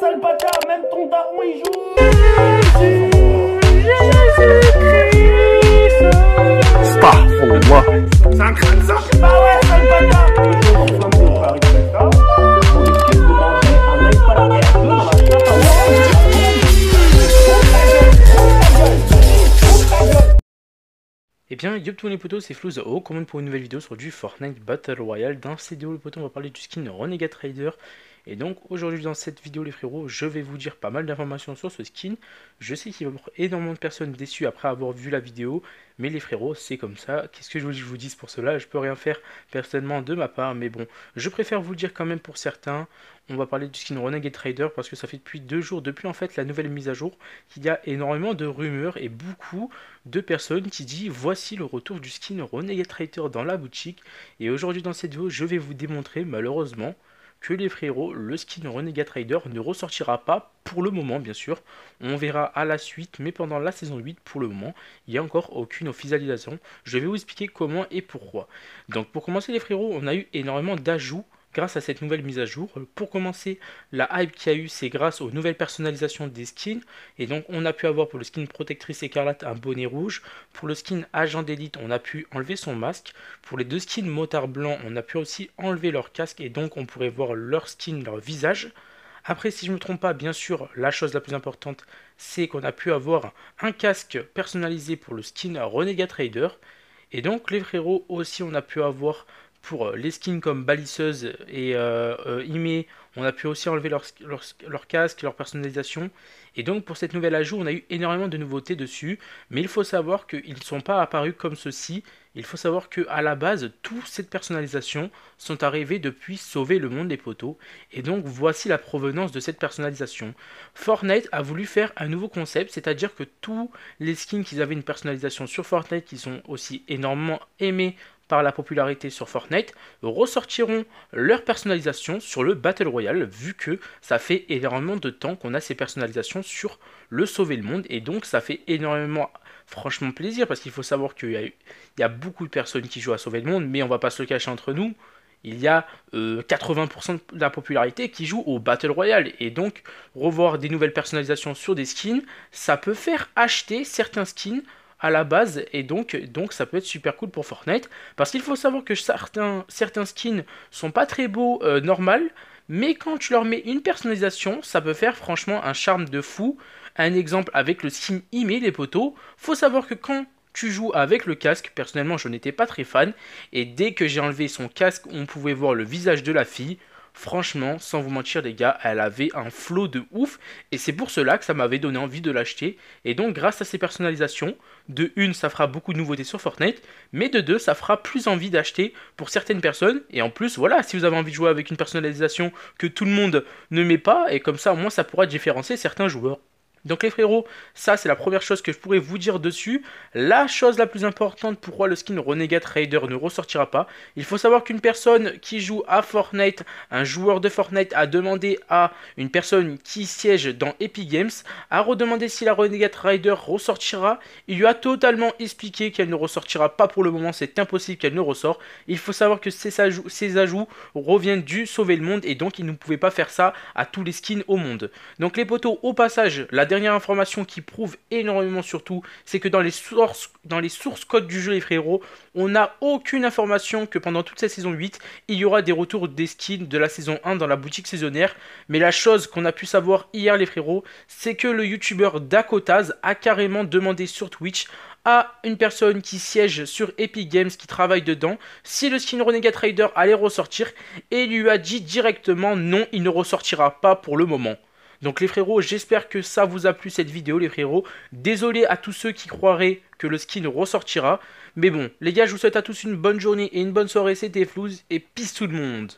sale bâtard, même ton daron il joue. Jésus-Christ. Bah ouais, sale bâtard. Et eh bien, yop tous les potos, c'est Flouze Comment pour une nouvelle vidéo sur du Fortnite Battle Royale. Dans cette vidéo, les potos, on va parler du skin Renegade Raider. Et donc aujourd'hui dans cette vidéo les frérots, je vais vous dire pas mal d'informations sur ce skin. Je sais qu'il va y avoir énormément de personnes déçues après avoir vu la vidéo, mais les frérots c'est comme ça. Qu'est-ce que je vous dis pour cela Je peux rien faire personnellement de ma part, mais bon, je préfère vous le dire quand même pour certains. On va parler du skin Renegade Trader parce que ça fait depuis deux jours, depuis en fait la nouvelle mise à jour, qu'il y a énormément de rumeurs et beaucoup de personnes qui disent voici le retour du skin Renegade Trader dans la boutique. Et aujourd'hui dans cette vidéo, je vais vous démontrer malheureusement que les frérots, le skin Renegade Rider ne ressortira pas pour le moment bien sûr. On verra à la suite, mais pendant la saison 8 pour le moment, il n'y a encore aucune officialisation. Je vais vous expliquer comment et pourquoi. Donc pour commencer les frérots, on a eu énormément d'ajouts grâce à cette nouvelle mise à jour. Pour commencer, la hype qu'il y a eu, c'est grâce aux nouvelles personnalisations des skins. Et donc, on a pu avoir pour le skin Protectrice Écarlate un bonnet rouge. Pour le skin Agent d'élite, on a pu enlever son masque. Pour les deux skins Motard Blanc, on a pu aussi enlever leur casque et donc on pourrait voir leur skin, leur visage. Après, si je ne me trompe pas, bien sûr, la chose la plus importante, c'est qu'on a pu avoir un casque personnalisé pour le skin Renegade Trader. Et donc, les frérots aussi, on a pu avoir pour euh, les skins comme Balisseuse et euh, euh, Imé on a pu aussi enlever leur, leur, casque, leur personnalisation. Et donc pour cette nouvelle ajout, on a eu énormément de nouveautés dessus. Mais il faut savoir qu'ils ne sont pas apparus comme ceci. Il faut savoir qu'à la base, toutes ces personnalisations sont arrivées depuis Sauver le monde des poteaux. Et donc voici la provenance de cette personnalisation. Fortnite a voulu faire un nouveau concept, c'est-à-dire que tous les skins qu'ils avaient une personnalisation sur Fortnite, qui sont aussi énormément aimés par la popularité sur Fortnite, ressortiront leur personnalisation sur le Battle Royale vu que ça fait énormément de temps qu'on a ces personnalisations sur le Sauver le Monde, et donc ça fait énormément, franchement, plaisir, parce qu'il faut savoir qu'il y, y, a beaucoup de personnes qui jouent à Sauver le Monde, mais on va pas se le cacher entre nous, il y a 80% euh, de la popularité qui joue au Battle Royale. Et donc, revoir des nouvelles personnalisations sur des skins, ça peut faire acheter certains skins à la base. Et donc, donc ça peut être super cool pour Fortnite. Parce qu'il faut savoir que certains, certains skins sont pas très beaux euh, normal, mais quand tu leur mets une personnalisation, ça peut faire franchement un charme de fou. Un exemple avec le skin IME les poteaux. Faut savoir que quand tu joues avec le casque, personnellement je n'étais pas très fan. Et dès que j'ai enlevé son casque, on pouvait voir le visage de la fille. Franchement, sans vous mentir les gars, elle avait un flot de ouf et c'est pour cela que ça m'avait donné envie de l'acheter. Et donc grâce à ces personnalisations, de une, ça fera beaucoup de nouveautés sur Fortnite, mais de deux, ça fera plus envie d'acheter pour certaines personnes. Et en plus, voilà, si vous avez envie de jouer avec une personnalisation que tout le monde ne met pas, et comme ça au moins ça pourra différencier certains joueurs. Donc les frérots, ça c'est la première chose que je pourrais vous dire dessus. La chose la plus importante pourquoi le skin Renegade Raider ne ressortira pas, il faut savoir qu'une personne qui joue à Fortnite, un joueur de Fortnite a demandé à une personne qui siège dans Epic Games, a redemandé si la Renegade Raider ressortira. Il lui a totalement expliqué qu'elle ne ressortira pas pour le moment, c'est impossible qu'elle ne ressort. Il faut savoir que ces ajouts, reviennent du sauver le monde et donc il ne pouvait pas faire ça à tous les skins au monde. Donc les poteaux, au passage, la dernière information qui prouve énormément surtout, c'est que dans les sources, dans les codes du jeu, les frérots, on n'a aucune information que pendant toute cette saison 8, il y aura des retours des skins de la saison 1 dans la boutique saisonnière. Mais la chose qu'on a pu savoir hier, les frérots, c'est que le youtubeur Dakotaz a carrément demandé sur Twitch à une personne qui siège sur Epic Games qui travaille dedans si le skin Renegade Raider allait ressortir et lui a dit directement non, il ne ressortira pas pour le moment. Donc les frérots, j'espère que ça vous a plu cette vidéo les frérots. Désolé à tous ceux qui croiraient que le skin ressortira. Mais bon, les gars, je vous souhaite à tous une bonne journée et une bonne soirée. C'était Flouze et peace tout le monde